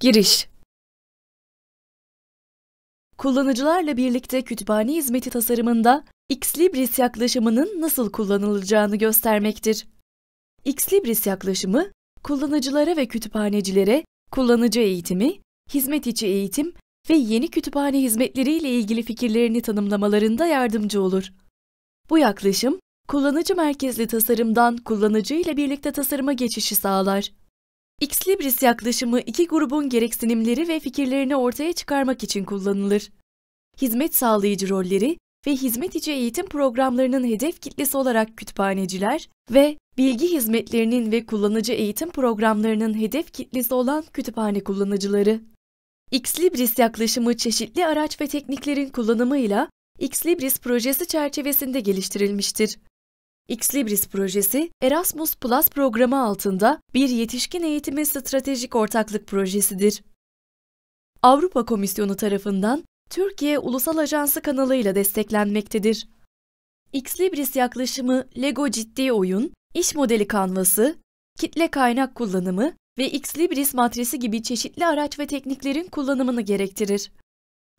Giriş Kullanıcılarla birlikte kütüphane hizmeti tasarımında Xlibris yaklaşımının nasıl kullanılacağını göstermektir. Xlibris yaklaşımı, kullanıcılara ve kütüphanecilere kullanıcı eğitimi, hizmet içi eğitim ve yeni kütüphane hizmetleriyle ilgili fikirlerini tanımlamalarında yardımcı olur. Bu yaklaşım, kullanıcı merkezli tasarımdan kullanıcı ile birlikte tasarıma geçişi sağlar. X-Libris yaklaşımı iki grubun gereksinimleri ve fikirlerini ortaya çıkarmak için kullanılır. Hizmet sağlayıcı rolleri ve hizmet içi eğitim programlarının hedef kitlesi olarak kütüphaneciler ve bilgi hizmetlerinin ve kullanıcı eğitim programlarının hedef kitlesi olan kütüphane kullanıcıları. X-Libris yaklaşımı çeşitli araç ve tekniklerin kullanımıyla X-Libris projesi çerçevesinde geliştirilmiştir. Xlibris projesi Erasmus Plus programı altında bir yetişkin eğitimi stratejik ortaklık projesidir. Avrupa Komisyonu tarafından Türkiye Ulusal Ajansı kanalıyla desteklenmektedir. Xlibris yaklaşımı Lego ciddi oyun, iş modeli kanvası, kitle kaynak kullanımı ve Xlibris matrisi gibi çeşitli araç ve tekniklerin kullanımını gerektirir.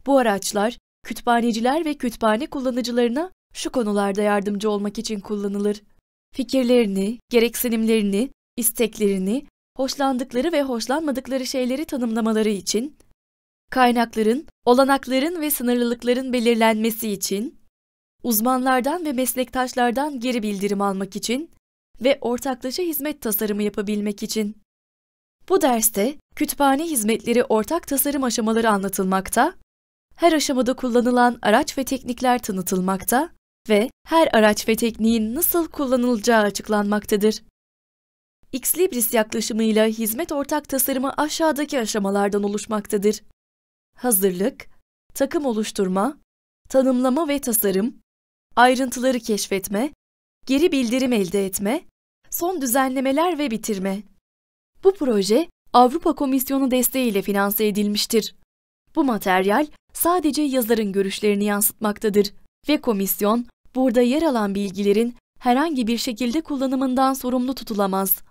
Bu araçlar kütüphaneciler ve kütüphane kullanıcılarına şu konularda yardımcı olmak için kullanılır. Fikirlerini, gereksinimlerini, isteklerini, hoşlandıkları ve hoşlanmadıkları şeyleri tanımlamaları için, kaynakların, olanakların ve sınırlılıkların belirlenmesi için, uzmanlardan ve meslektaşlardan geri bildirim almak için ve ortaklaşa hizmet tasarımı yapabilmek için. Bu derste kütüphane hizmetleri ortak tasarım aşamaları anlatılmakta, her aşamada kullanılan araç ve teknikler tanıtılmakta, ve her araç ve tekniğin nasıl kullanılacağı açıklanmaktadır. Xlibris yaklaşımıyla hizmet ortak tasarımı aşağıdaki aşamalardan oluşmaktadır. Hazırlık, takım oluşturma, tanımlama ve tasarım, ayrıntıları keşfetme, geri bildirim elde etme, son düzenlemeler ve bitirme. Bu proje Avrupa Komisyonu desteğiyle finanse edilmiştir. Bu materyal sadece yazarın görüşlerini yansıtmaktadır ve komisyon Burada yer alan bilgilerin herhangi bir şekilde kullanımından sorumlu tutulamaz.